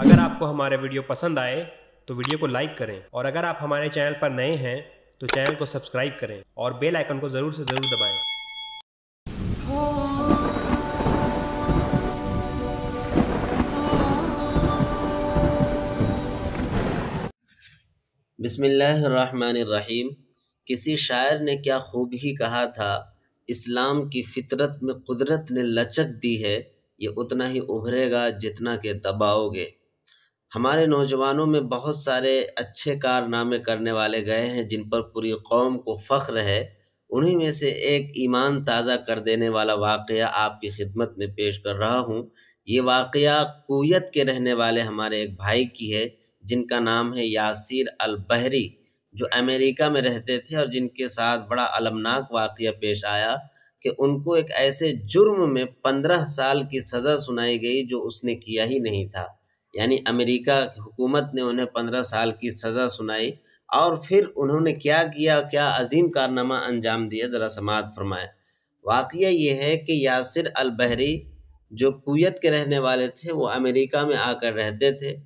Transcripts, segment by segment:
अगर आपको हमारे वीडियो पसंद आए तो वीडियो को लाइक करें और अगर आप हमारे चैनल पर नए हैं तो चैनल को सब्सक्राइब करें और बेल आइकन को ज़रूर से ज़रूर दबाएं बिसमीम किसी शायर ने क्या खूब ही कहा था इस्लाम की फितरत में कुदरत ने लचक दी है ये उतना ही उभरेगा जितना के दबाओगे हमारे नौजवानों में बहुत सारे अच्छे कारनामे करने वाले गए हैं जिन पर पूरी कौम को फ़ख्र है उन्हीं में से एक ईमान ताज़ा कर देने वाला वाक़ आपकी खिदमत में पेश कर रहा हूँ ये वाक़ कोयत के रहने वाले हमारे एक भाई की है जिनका नाम है यासिर अलबहरी जो अमेरिका में रहते थे और जिनके साथ बड़ा अलमनाक वाक़ पेश आया कि उनको एक ऐसे जुर्म में पंद्रह साल की सज़ा सुनाई गई जो उसने किया ही नहीं था यानी अमेरिका की हुकूमत ने उन्हें पंद्रह साल की सज़ा सुनाई और फिर उन्होंने क्या किया क्या अजीम कारनामा अंजाम दिया ज़रा समात फरमाए वाक़ ये है कि यासिर अलबहरी जो कुत के रहने वाले थे वो अमेरिका में आकर रहते थे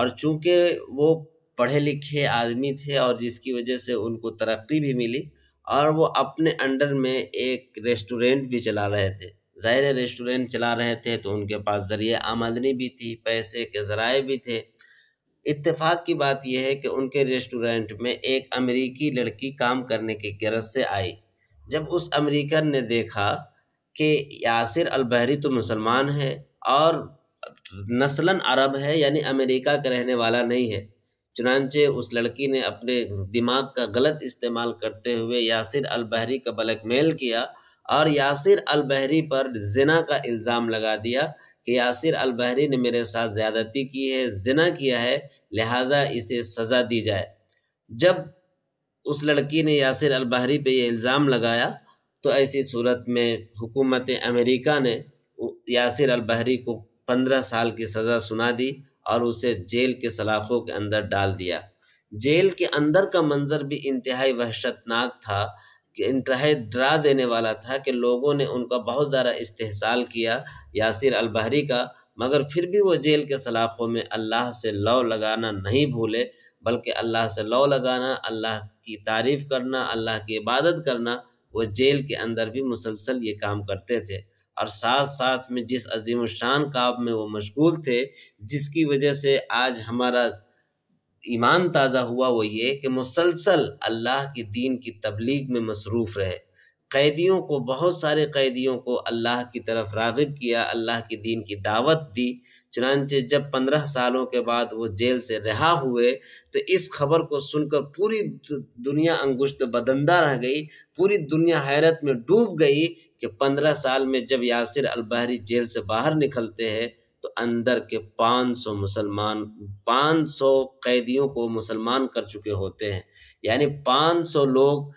और चूँकि वो पढ़े लिखे आदमी थे और जिसकी वजह से उनको तरक्की भी मिली और वो अपने अंडर में एक रेस्टोरेंट भी चला रहे थे ज़ाहिर रेस्टोरेंट चला रहे थे तो उनके पास ज़रिए आमदनी भी थी पैसे के ज़राए भी थे इत्तेफाक की बात यह है कि उनके रेस्टोरेंट में एक अमेरिकी लड़की काम करने की गरज से आई जब उस अमेरिकन ने देखा कि यासिर अलबहरी तो मुसलमान है और नस्लन अरब है यानी अमेरिका का रहने वाला नहीं है चुनानचे उस लड़की ने अपने दिमाग का गलत इस्तेमाल करते हुए यासिर अलबहरी का ब्लैकमेल किया और यासिर अल बहरी पर जिना का इल्ज़ाम लगा दिया कि यासिर अल बहरी ने मेरे साथ ज़्यादती की है जिना किया है लिहाजा इसे सज़ा दी जाए जब उस लड़की ने यासिर अल बहरी पर यह इल्ज़ाम लगाया तो ऐसी सूरत में हुकूमत अमेरिका ने यासिर अल बहरी को पंद्रह साल की सज़ा सुना दी और उसे जेल के सलाखों के अंदर डाल दिया जेल के अंदर का मंज़र भी इंतहाई वहशतनाक था इंतहा डरा देने वाला था कि लोगों ने उनका बहुत ज़्यादा इस्तेसाल किया यासिर अलबहरी का मगर फिर भी वो जेल के सलाखों में अल्लाह से लौ लगाना नहीं भूले बल्कि अल्लाह से लौ लगाना अल्लाह की तारीफ़ करना अल्लाह की इबादत करना वो जेल के अंदर भी मुसलसल ये काम करते थे और साथ साथ में जिस अजीम शान काब में वो मशगूल थे जिसकी वजह से आज हमारा ईमान ताज़ा हुआ वो ये कि मुसलसल अल्लाह के दीन की तबलीग में मसरूफ़ रहे कैदियों को बहुत सारे कैदियों को अल्लाह की तरफ रागब किया अल्लाह के दीन की दावत दी चुनानचे जब पंद्रह सालों के बाद वो जेल से रिहा हुए तो इस खबर को सुनकर पूरी दुनिया अंगुश्त बदंदा रह गई पूरी दुनिया हैरत में डूब गई कि पंद्रह साल में जब यासिर अलबहरी जेल से बाहर निकलते हैं तो अंदर के 500 मुसलमान 500 कैदियों को मुसलमान कर चुके होते हैं यानी 500 लोग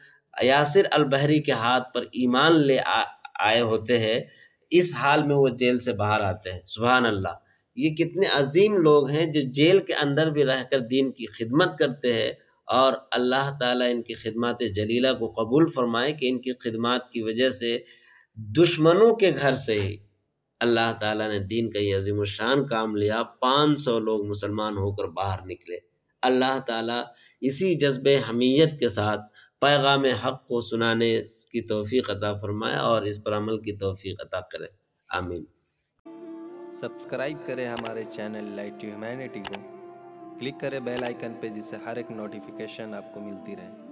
यासिर अलबहरी के हाथ पर ईमान ले आए होते हैं इस हाल में वो जेल से बाहर आते हैं सुबह अल्लाह ये कितने अजीम लोग हैं जो जेल के अंदर भी रहकर दीन की खिदमत करते हैं और अल्लाह ताला इनकी खिदमत जलीला को कबूल फरमाए कि इनकी खिदमत की वजह से दुश्मनों के घर से ही अल्लाह ताला ने दीन का ये अजीम शान काम लिया पाँच सौ लोग मुसलमान होकर बाहर निकले अल्लाह ताला इसी जज्ब हमीयत के साथ पैगाम हक़ को सुनाने की तोफ़ी अता फरमाए और इस पर अमल की तोफ़ी अता करें आमीन सब्सक्राइब करें हमारे चैनल लाइट टू ह्यूमैनिटी को क्लिक करें बेल आइकन पे जिससे हर एक नोटिफिकेशन आपको मिलती रहे